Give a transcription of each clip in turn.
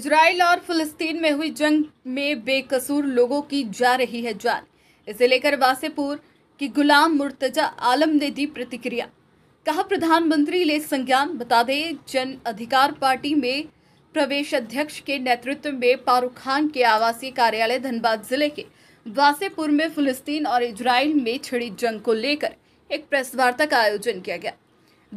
Israel और फिलिस्तीन में हुई जंग में बेकसूर लोगों की जा रही है जान इसे लेकर वासेपुर की गुलाम मुर्तजा आलम ने दी प्रतिक्रिया कहा प्रधानमंत्री ले संज्ञान बता दें जन अधिकार पार्टी में प्रवेश अध्यक्ष के नेतृत्व में फारूक खान के आवासीय कार्यालय धनबाद जिले के वासेपुर में फिलिस्तीन और इजराइल में छिड़ी जंग को लेकर एक प्रेस वार्ता का आयोजन किया गया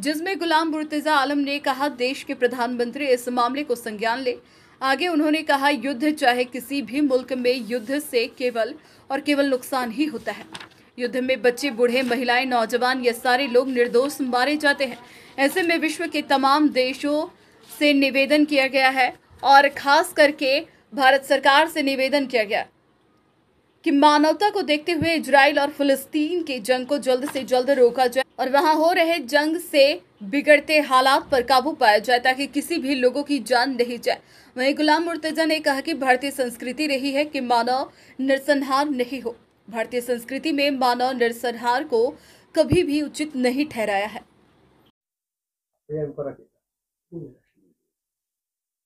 जिसमें गुलाम मुर्तजा आलम ने कहा देश के प्रधानमंत्री इस मामले को संज्ञान ले आगे उन्होंने कहा युद्ध चाहे किसी भी मुल्क में युद्ध से केवल और केवल नुकसान ही होता है युद्ध में बच्चे बूढ़े महिलाएं नौजवान ये सारे लोग निर्दोष मारे जाते हैं ऐसे में विश्व के तमाम देशों से निवेदन किया गया है और खास करके भारत सरकार से निवेदन किया गया कि मानवता को देखते हुए इजराइल और फिलिस्तीन के जंग को जल्द से जल्द रोका जाए और वहां हो रहे जंग से बिगड़ते हालात पर काबू पाया जाए ताकि किसी भी लोगों की जान नहीं जाए वहीं गुलाम मुर्तजा ने कहा कि भारतीय संस्कृति रही है कि मानव नरसंहार नहीं हो भारतीय संस्कृति में मानव नरसंहार को कभी भी उचित नहीं ठहराया है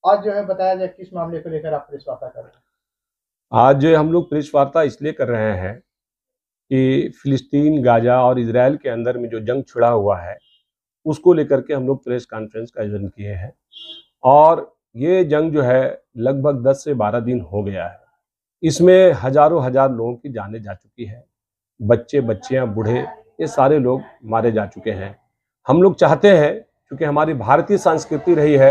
आज जो है बताया जाए किस मामले को लेकर आप प्रेस वार्ता कर रहे हैं आज जो है हम लोग प्रेस वार्ता इसलिए कर रहे हैं कि फिलिस्तीन गाजा और इसराइल के अंदर में जो जंग छुड़ा हुआ है उसको लेकर के हम लोग प्रेस कॉन्फ्रेंस का आयोजन किए हैं और ये जंग जो है लगभग 10 से 12 दिन हो गया है इसमें हजारों हजार लोगों की जाने जा चुकी है बच्चे बच्चियां बूढ़े ये सारे लोग मारे जा चुके हैं हम लोग चाहते हैं क्योंकि हमारी भारतीय संस्कृति रही है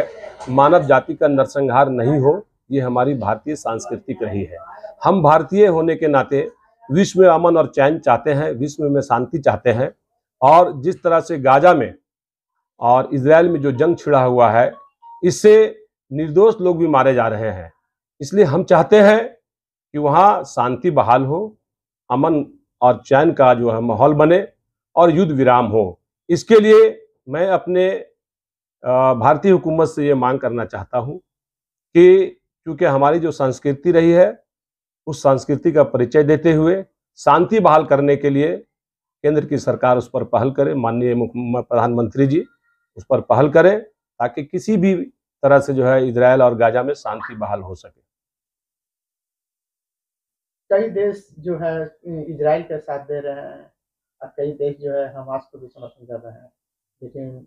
मानव जाति का नरसंहार नहीं हो ये हमारी भारतीय सांस्कृतिक रही है हम भारतीय होने के नाते विश्व में अमन और चैन चाहते हैं विश्व में शांति चाहते हैं और जिस तरह से गाजा में और इसराइल में जो जंग छिड़ा हुआ है इससे निर्दोष लोग भी मारे जा रहे हैं इसलिए हम चाहते हैं कि वहाँ शांति बहाल हो अमन और चैन का जो है माहौल बने और युद्ध विराम हो इसके लिए मैं अपने भारतीय हुकूमत से ये मांग करना चाहता हूँ कि क्योंकि हमारी जो संस्कृति रही है उस संस्कृति का परिचय देते हुए शांति बहाल करने के लिए केंद्र की सरकार उस पर पहल करे माननीय प्रधानमंत्री जी उस पर पहल करें ताकि किसी भी तरह से जो है इसराइल और गाजा में शांति बहाल हो सके कई देश जो है इसराइल का साथ दे रहे हैं और कई देश जो है हमास को भी समर्थन कर रहे हैं लेकिन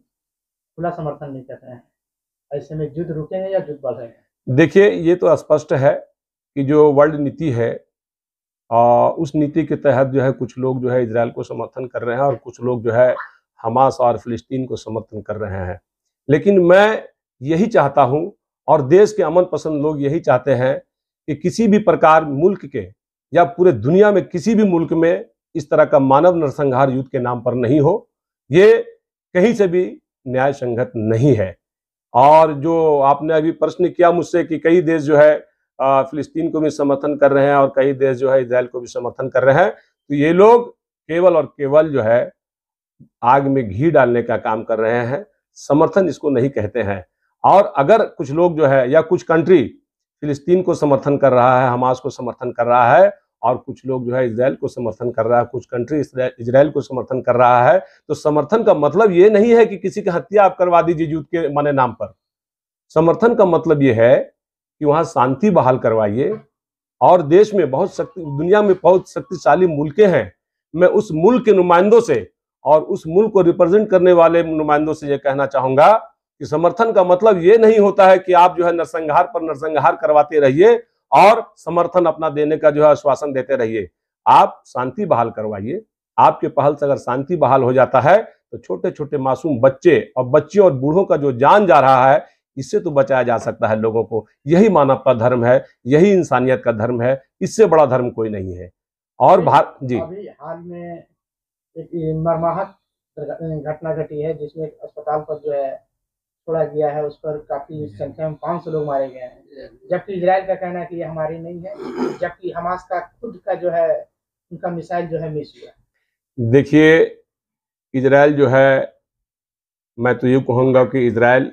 खुला समर्थन नहीं कर रहे हैं ऐसे में युद्ध रुकेंगे या युद्ध बढ़ेंगे देखिए ये तो स्पष्ट है कि जो वर्ल्ड नीति है आ, उस नीति के तहत जो है कुछ लोग जो है इसराइल को समर्थन कर रहे हैं और कुछ लोग जो है हमास और फिलिस्तीन को समर्थन कर रहे हैं लेकिन मैं यही चाहता हूं और देश के अमन पसंद लोग यही चाहते हैं कि किसी भी प्रकार मुल्क के या पूरे दुनिया में किसी भी मुल्क में इस तरह का मानव नरसंहार युद्ध के नाम पर नहीं हो ये कहीं से भी न्याय संगत नहीं है और जो आपने अभी प्रश्न किया मुझसे कि कई देश जो है फिलिस्तीन को भी समर्थन कर रहे हैं और कई देश जो है इसराइल को भी समर्थन कर रहे हैं तो ये लोग केवल और केवल जो है आग में घी डालने का काम कर रहे हैं समर्थन इसको नहीं कहते हैं और अगर कुछ लोग जो है या कुछ कंट्री फिलिस्तीन को समर्थन कर रहा है हमास को समर्थन कर रहा है और कुछ लोग जो है इसराइल को समर्थन कर रहा है कुछ कंट्री इसराइल को समर्थन कर रहा है तो समर्थन का मतलब ये नहीं है कि किसी की हत्या आप करवा दीजिए युद्ध के माने नाम पर समर्थन का मतलब ये है कि वहाँ शांति बहाल करवाइए और देश में बहुत शक्ति दुनिया में बहुत शक्तिशाली मुल्कें हैं मैं उस मुल्क के नुमाइंदों से और उस मुल्क को रिप्रेजेंट करने वाले नुमाइंदों से यह कहना चाहूंगा कि समर्थन का मतलब ये नहीं होता है कि आप जो है नरसंहार पर नरसंहार करवाते रहिए और समर्थन अपना देने का जो है आश्वासन देते रहिए आप शांति बहाल करवाइए आपके पहल से अगर शांति बहाल हो जाता है तो छोटे छोटे मासूम बच्चे और बच्चे और बूढ़ों का जो जान जा रहा है इससे तो बचाया जा सकता है लोगों को यही मानव का धर्म है यही इंसानियत का धर्म है इससे बड़ा धर्म कोई नहीं है और भारत जी हाल में एक मरमाहत घटना घटी है जिसमें अस्पताल पर जो है छोड़ा गया है उस पर काफी संख्या में पाँच सौ लोग मारे गए हैं जबकि इसराइल का कहना है कि ये हमारी नहीं है जबकि हमास का खुद का जो है उनका मिसाइल जो है मिस हुआ देखिए इसराइल जो है मैं तो ये कहूँगा कि इसराइल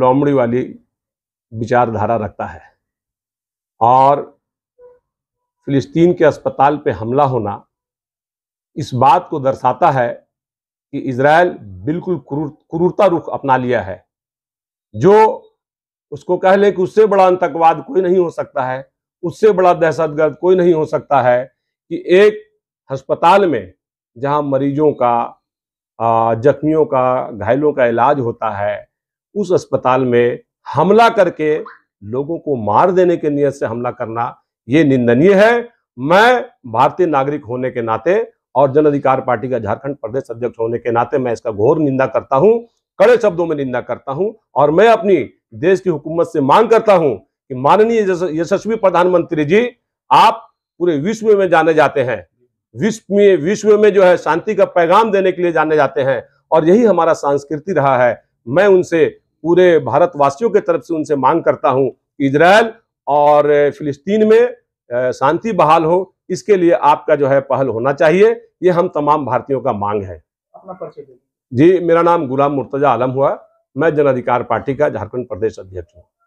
लोमड़ी वाली विचारधारा रखता है और फिलिस्तीन के अस्पताल पे हमला होना इस बात को दर्शाता है कि इसराइल बिल्कुल क्रूरता रुख अपना लिया है जो उसको कह ले कि उससे बड़ा आतंकवाद कोई नहीं हो सकता है उससे बड़ा दहशतगर्द कोई नहीं हो सकता है कि एक अस्पताल में जहां मरीजों का जख्मियों का घायलों का इलाज होता है उस अस्पताल में हमला करके लोगों को मार देने के नियत से हमला करना ये निंदनीय है मैं भारतीय नागरिक होने के नाते और जन अधिकार पार्टी का झारखंड प्रदेश अध्यक्ष होने के नाते मैं इसका घोर निंदा करता हूं कड़े शब्दों में निंदा करता हूं और मैं अपनी देश की हुकूमत से मांग करता हूं कि माननीय यशस्वी प्रधानमंत्री जी आप पूरे विश्व में जाने जाते हैं विश्व में विश्व में जो है शांति का पैगाम देने के लिए जाने जाते हैं और यही हमारा संस्कृति रहा है मैं उनसे पूरे भारतवासियों के तरफ से उनसे मांग करता हूं इसराइल और फिलिस्तीन में शांति बहाल हो इसके लिए आपका जो है पहल होना चाहिए ये हम तमाम भारतीयों का मांग है जी मेरा नाम गुलाम मुर्तजा आलम हुआ मैं जन अधिकार पार्टी का झारखंड प्रदेश अध्यक्ष हूँ